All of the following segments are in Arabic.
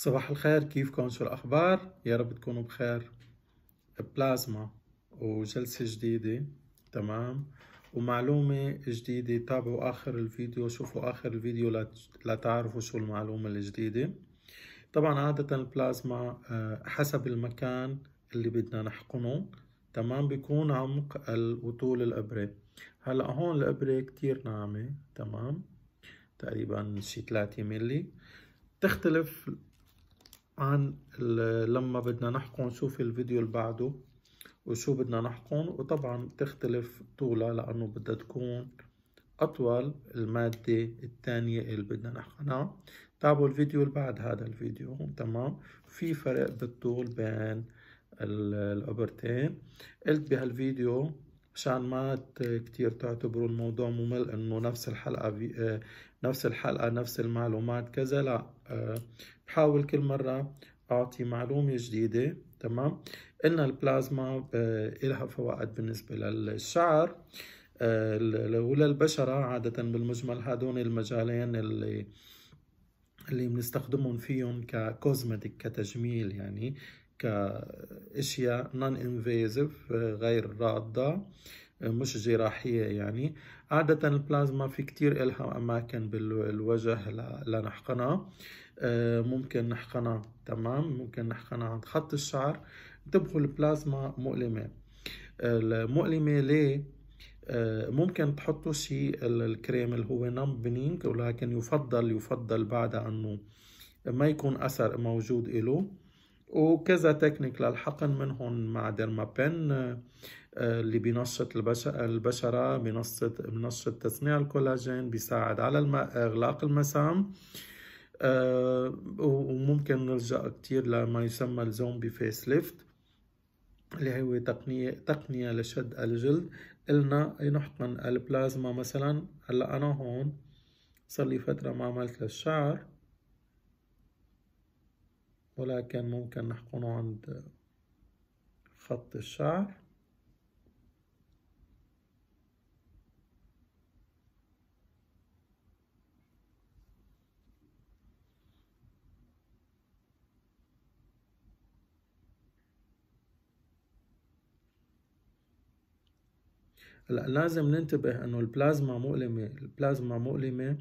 صباح الخير كيفكم شو الأخبار؟ يا رب تكونوا بخير بلازما وجلسة جديدة تمام ومعلومة جديدة تابعوا آخر الفيديو شوفوا آخر الفيديو لتعرفوا شو المعلومة الجديدة طبعا عادة البلازما آه، حسب المكان اللي بدنا نحقنه تمام بيكون عمق وطول الإبرة هلا هون الإبرة كتير ناعمة تمام تقريبا شي 3 ملي تختلف عن لما بدنا نحقن شوف الفيديو اللي بعده وشو بدنا نحقن وطبعا بتختلف طولها لأنه بدها تكون أطول المادة الثانية اللي بدنا نحقنها تابعوا الفيديو اللي بعد هذا الفيديو تمام في فرق بالطول بين الأبرتين قلت بهالفيديو مشان ما كتير تعتبروا الموضوع ممل انه نفس الحلقة في آه، نفس الحلقة نفس المعلومات كذا لا آه، بحاول كل مرة أعطي معلومة جديدة تمام قلنا البلازما آه، إلها فوائد بالنسبة للشعر آه، وللبشرة عادة بالمجمل هادون المجالين اللي اللي بنستخدمهم فيهم ككوزمتيك كتجميل يعني كاشياء نون انفيزيف آه، غير راضه مش جراحية يعني عادة البلازما في كتير إلها أماكن بالوجه لنحقنها آه، ممكن نحقنها تمام ممكن نحقنها عند خط الشعر انتبهوا البلازما مؤلمة المؤلمة ليه آه، ممكن تحطوا شيء الكريم اللي هو نمبنينج ولكن يفضل يفضل بعدها انه ما يكون اثر موجود له وكذا تكنيك للحقن منهم مع ديرمابين آه، اللي بينشط البشرة بينشط بينشط تصنيع الكولاجين بيساعد على إغلاق المسام آه وممكن نلجا كتير لما يسمى الزومبي فيس ليفت اللي هو تقنية تقنية لشد الجلد قلنا نحقن البلازما مثلا هلا انا هون صار لي فترة ما عملت للشعر ولكن ممكن نحقنه عند خط الشعر هلا لازم ننتبه انه البلازما مؤلمه البلازما مؤلمه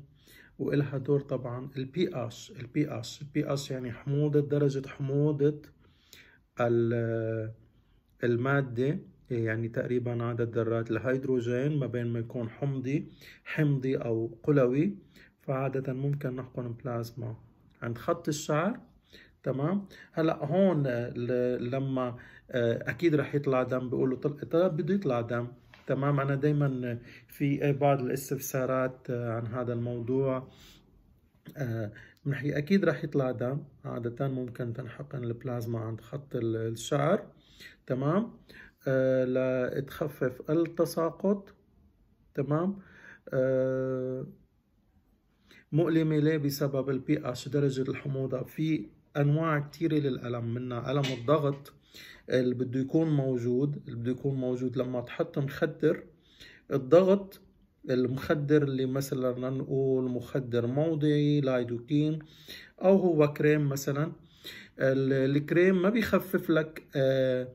والها دور طبعا البي اش البي اش البي اش يعني حموضه درجه حموضه الماده يعني تقريبا عدد ذرات الهيدروجين ما بين ما يكون حمضي حمضي او قلوي فعاده ممكن نحقن بلازما عند خط الشعر تمام هلا هون لما آه، اكيد رح يطلع دم بيقولوا طلع بده يطلع دم تمام أنا دايما في بعض الاستفسارات آه، عن هذا الموضوع بنحكي آه، أكيد رح يطلع دم عادة ممكن تنحقن البلازما عند خط الشعر تمام آه، لتخفف التساقط تمام مؤلمة ليه بسبب البي اش درجة الحموضة في أنواع كثيرة للألم منها ألم الضغط اللي بده يكون موجود اللي بده يكون موجود لما تحط مخدر الضغط المخدر اللي مثلا نقول مخدر موضعي لايدوكين او هو كريم مثلا الكريم ما بيخفف لك آه،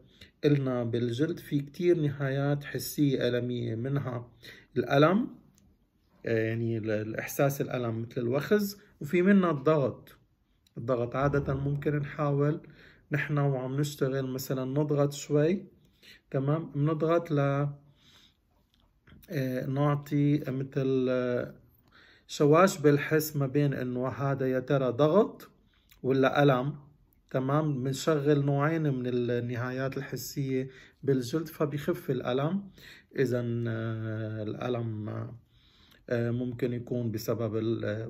قلنا إلنا بالجلد في كتير نهايات حسية ألمية منها الألم آه، يعني الإحساس الألم مثل الوخز وفي منها الضغط الضغط عادة ممكن نحاول نحن وعم نشتغل مثلا نضغط شوي تمام بنضغط ل آه، نعطي مثل آه، شواش بالحس ما بين انه هذا يا ترى ضغط ولا ألم تمام بنشغل نوعين من النهايات الحسية بالجلد فبيخف الألم إذا آه، الألم ممكن يكون بسبب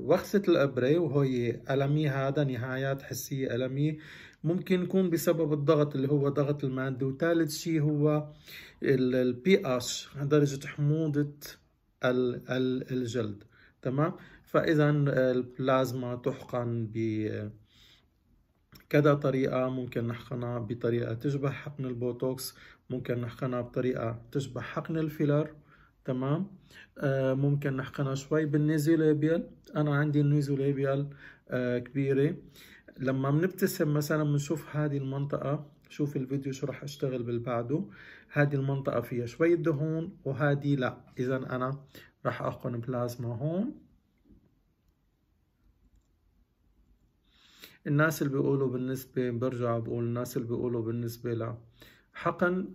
وخزة الإبرة وهي ألمي هذا نهايات حسية ألمي ممكن يكون بسبب الضغط اللي هو ضغط المادة وثالث شيء هو البي اش درجة حموضة الجلد تمام فاذا البلازما تحقن ب كذا طريقة ممكن نحقنها بطريقة تشبه حقن البوتوكس ممكن نحقنها بطريقة تشبه حقن الفيلر تمام آه، ممكن نحقنها شوي بالنيزوليبيال انا عندي النيزوليبيال آه، كبيرة لما بنبتسم مثلا بنشوف هذه المنطقة شوف الفيديو شو رح اشتغل بالبعده هذه المنطقة فيها شوية دهون وهذه لا اذا انا رح احقن بلازما هون الناس اللي بيقولوا بالنسبة برجع بقول الناس اللي بيقولوا بالنسبة لحقن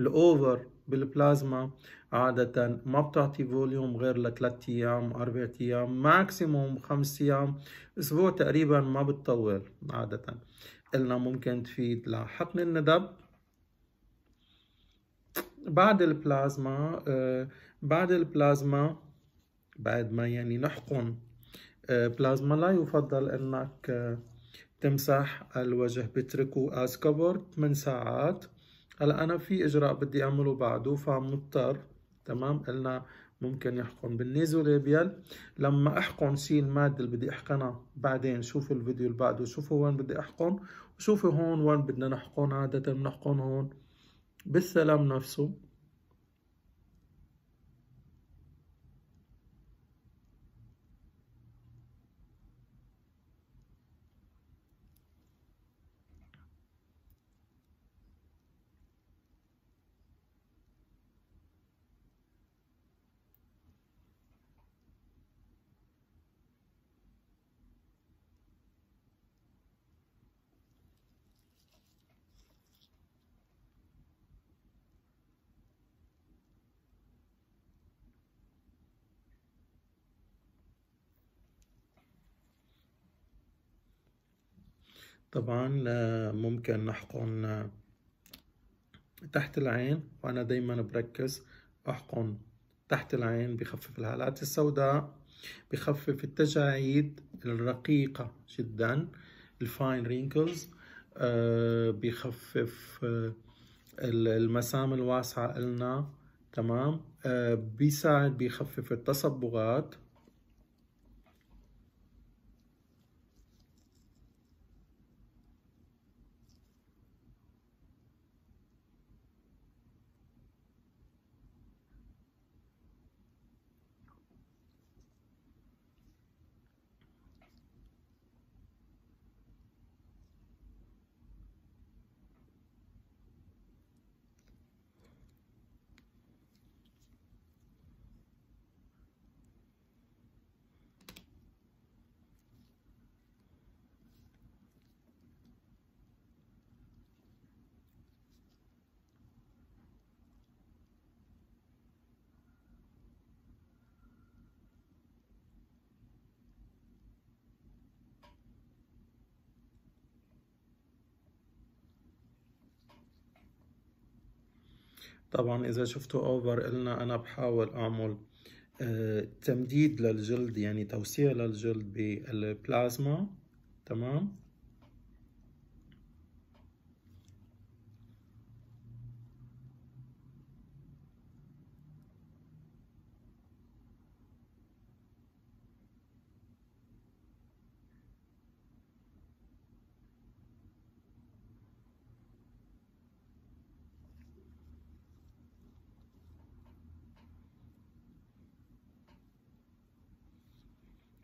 الاوفر بالبلازما عادة ما بتعطي فوليوم غير لثلاث ايام اربع ايام ماكسيموم خمس ايام اسبوع تقريبا ما بتطول عادة قلنا ممكن تفيد لحقن الندب بعد البلازما آه، بعد البلازما بعد ما يعني نحقن آه، بلازما لا يفضل انك آه، تمسح الوجه بتركه از covered من ساعات هلا انا في اجراء بدي اعمله بعده فمضطر تمام قلنا ممكن يحقن بالنيزو ليبيال لما احقن شي الماده اللي بدي احقنها بعدين شوفوا الفيديو اللي بعده شوفوا وين بدي احقن وشوفوا هون وين بدنا نحقن عاده بنحقن هون بالسلام نفسه طبعا ممكن نحقن تحت العين وأنا دايما بركز أحقن تحت العين بخفف الهالات السوداء بخفف التجاعيد الرقيقة جدا الفاين رينكلز آه، بخفف آه، المسام الواسعة إلنا تمام آه، بيساعد بخفف التصبغات طبعا اذا شفتوا اوفر قلنا انا بحاول اعمل آه، تمديد للجلد يعني توسيع للجلد بالبلازما تمام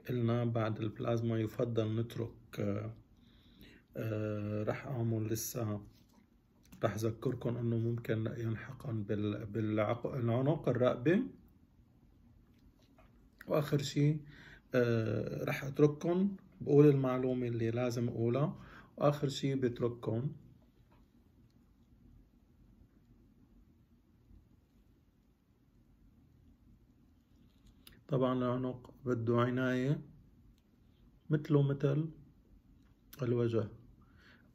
قلنا بعد البلازما يفضل نترك آه، آه، رح اعمل لسه رح اذكركم انه ممكن ينحقن بالعنق الرقبه واخر شيء آه، رح اترككم بقول المعلومه اللي لازم اقولها واخر شيء بترككم طبعا العنق بده عناية مثله مثل الوجه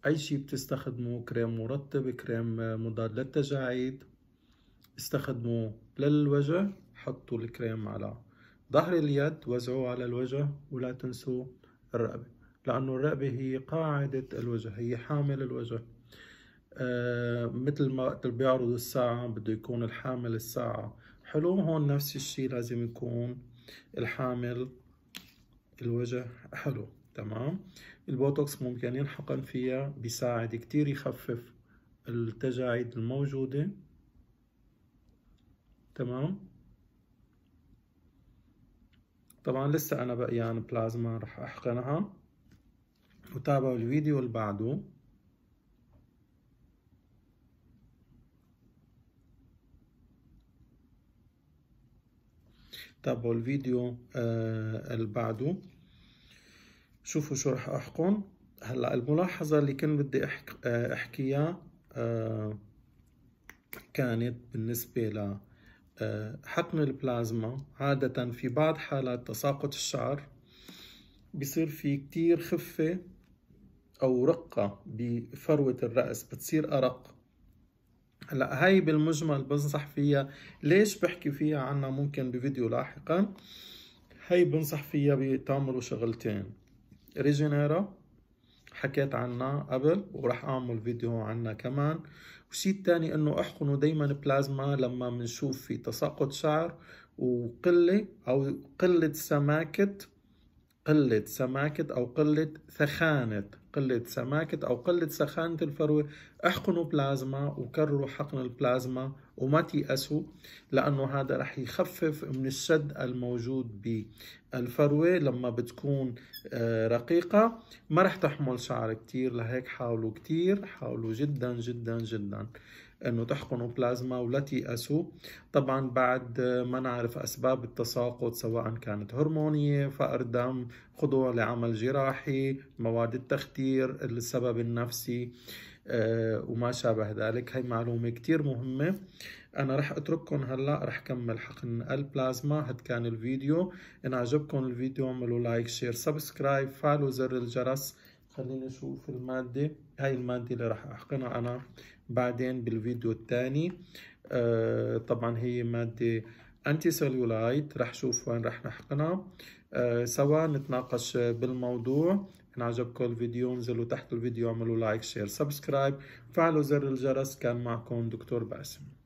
أي شي بتستخدمه كريم مرطب كريم مضاد للتجاعيد استخدموه للوجه حطوا الكريم على ظهر اليد وزعوه على الوجه ولا تنسوا الرقبة لأنه الرقبة هي قاعدة الوجه هي حامل الوجه آه مثل ما بيعرضوا الساعة بده يكون الحامل الساعة حلو هون نفس الشيء لازم يكون الحامل الوجه حلو تمام البوتوكس ممكن ينحقن فيها بيساعد كتير يخفف التجاعيد الموجودة تمام طبعا لسه انا بقيان بلازما رح احقنها وتابعوا الفيديو اللي بعده تابعوا الفيديو آه، اللي بعده شوفوا شو رح احكم هلا الملاحظه اللي كنت بدي احكي آه، احكيها آه، كانت بالنسبه ل حقن البلازما عادة في بعض حالات تساقط الشعر بصير في كتير خفة أو رقة بفروة الرأس بتصير أرق هلا هاي بالمجمل بنصح فيها ليش بحكي فيها عنها ممكن بفيديو لاحقا هاي بنصح فيها بتعملوا شغلتين ريجينيرا حكيت عنها قبل وراح اعمل فيديو عنها كمان وشي الثاني انه احقنوا دايما بلازما لما بنشوف في تساقط شعر وقله او قله سماكه قلة سماكة أو قلة ثخانة قلة سماكة أو قلة سخانة الفروة احقنوا بلازما وكرروا حقن البلازما وما تيأسوا لأنه هذا رح يخفف من الشد الموجود بالفروة لما بتكون آه، رقيقة ما رح تحمل شعر كتير لهيك حاولوا كتير حاولوا جدا جدا جدا أنه تحقنوا بلازما ولا تيأسوا طبعا بعد ما نعرف أسباب التساقط سواء كانت هرمونية فقر دم خضوع لعمل جراحي مواد التخدير السبب النفسي آه، وما شابه ذلك هاي معلومة كتير مهمة أنا رح أترككم هلأ رح كمل حقن البلازما هاد كان الفيديو إن عجبكم الفيديو اعملوا لايك شير سبسكرايب فعلوا زر الجرس خلينا نشوف المادة هاي المادة اللي راح أحقنها أنا بعدين بالفيديو الثاني آه طبعا هي مادة انتي سيلولايت رح شوف وين رح نحقنها آه سوا نتناقش بالموضوع ان عجبكم الفيديو انزلوا تحت الفيديو اعملوا لايك شير سبسكرايب فعلوا زر الجرس كان معكم دكتور باسم